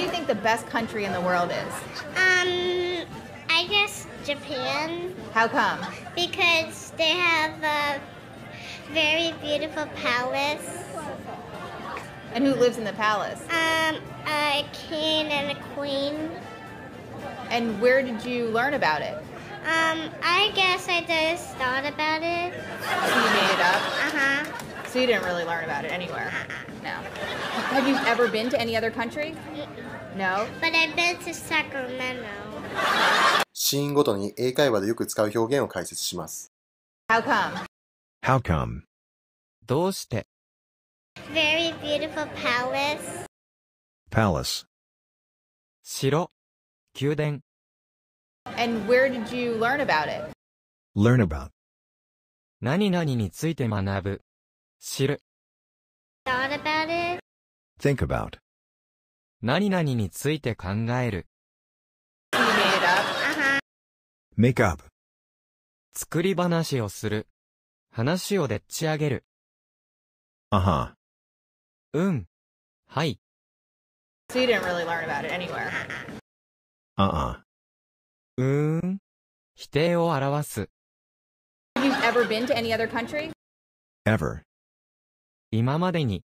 do you think the best country in the world is? Um, I guess Japan. How come? Because they have a very beautiful palace. And who lives in the palace? Um, a king and a queen. And where did you learn about it? Um, I guess I just thought about it. So you made it up? Uh-huh. So you didn't really learn about it anywhere? Uh -uh. No. Have you ever been to any other country? No. But I've been to Sacramento. シーンごとに英会話でよく使う表現を解説します。How come? How come? どうして Very beautiful palace. Palace. 城宮殿 And where did you learn about it? Learn about. 何々について学ぶ知る Thought about it? Think about. 何々について考える。Make up. 作り話をする。話をでっち上げる。あは。うん。はい。So you didn't really learn about it anywhere. Uh-uh. うーん。否定を表す。Have you ever been to any other country? Ever. 今までに。